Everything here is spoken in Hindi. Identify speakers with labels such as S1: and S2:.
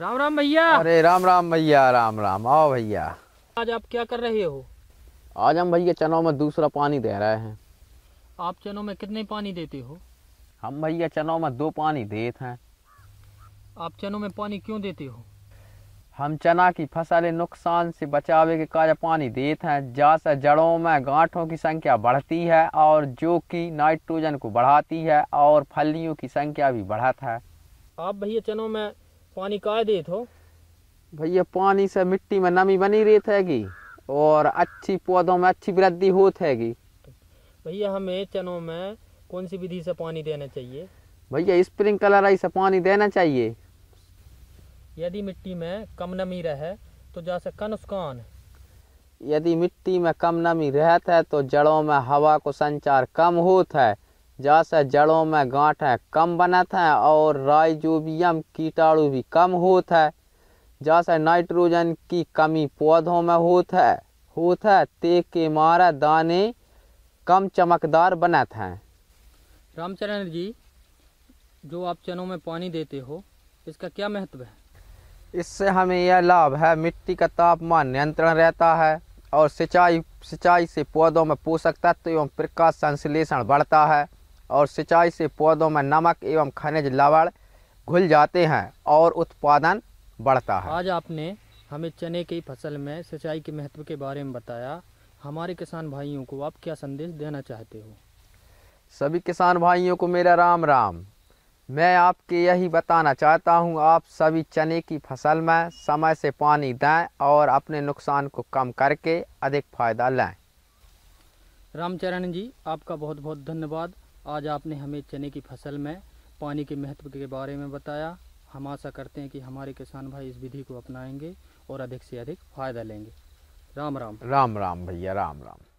S1: राम राम भैया अरे राम राम भैया राम राम आओ भैया
S2: आज आप क्या कर रहे हो
S1: आज हम भैया चनों में दूसरा पानी दे रहे हैं
S2: आप चनों में कितने पानी देते हो
S1: हम भैया चनों में दो पानी देते हैं
S2: आप चनों में पानी क्यों देते हो
S1: हम चना की फसलें नुकसान से बचावे के कार्य पानी देते हैं जहाँ जड़ों में गांठों की संख्या बढ़ती है और जो कि नाइट्रोजन को बढ़ाती है और फलियों की संख्या भी बढ़ाता है
S2: आप भैया चनों में पानी का दे हो
S1: भैया पानी से मिट्टी में नमी बनी रहती हैगी और अच्छी पौधों में अच्छी वृद्धि होती हैगी
S2: भैया हमें चनों में कौन सी विधि से पानी देना चाहिए
S1: भैया स्प्रिंकलर ऐसे पानी देना चाहिए
S2: यदि मिट्टी में कम नमी रहे तो जा सकता नुकसान
S1: यदि मिट्टी में कम नमी रहता है तो जड़ों में हवा को संचार कम होता है जैसे जड़ों में गांठें कम बनत हैं और राइजोबियम कीटाणु भी कम होता है जैसे नाइट्रोजन की कमी पौधों में होता है होता है ते के मारा दाने कम चमकदार बनत हैं
S2: रामचरण जी जो आप चनों में पानी देते हो इसका क्या महत्व है
S1: इससे हमें यह लाभ है मिट्टी का तापमान नियंत्रण रहता है और सिंचाई सिंचाई से पौधों में पोषक तत्व एवं प्रकाश संश्लेषण बढ़ता है और सिंचाई से पौधों में नमक एवं खनिज लवण घुल जाते हैं और उत्पादन बढ़ता है
S2: आज आपने हमें चने की फसल में सिंचाई के महत्व के बारे में बताया हमारे किसान भाइयों को आप क्या संदेश देना चाहते हो
S1: सभी किसान भाइयों को मेरा राम राम मैं आपके यही बताना चाहता हूं आप सभी चने की फसल में समय से पानी दें और अपने नुकसान को कम करके अधिक फायदा लें
S2: रामचरण जी आपका बहुत बहुत धन्यवाद आज आपने हमें चने की फसल में पानी के महत्व के बारे में बताया हम आशा करते हैं कि हमारे किसान भाई इस विधि को अपनाएंगे और अधिक से अधिक फ़ायदा लेंगे राम राम राम राम भैया राम राम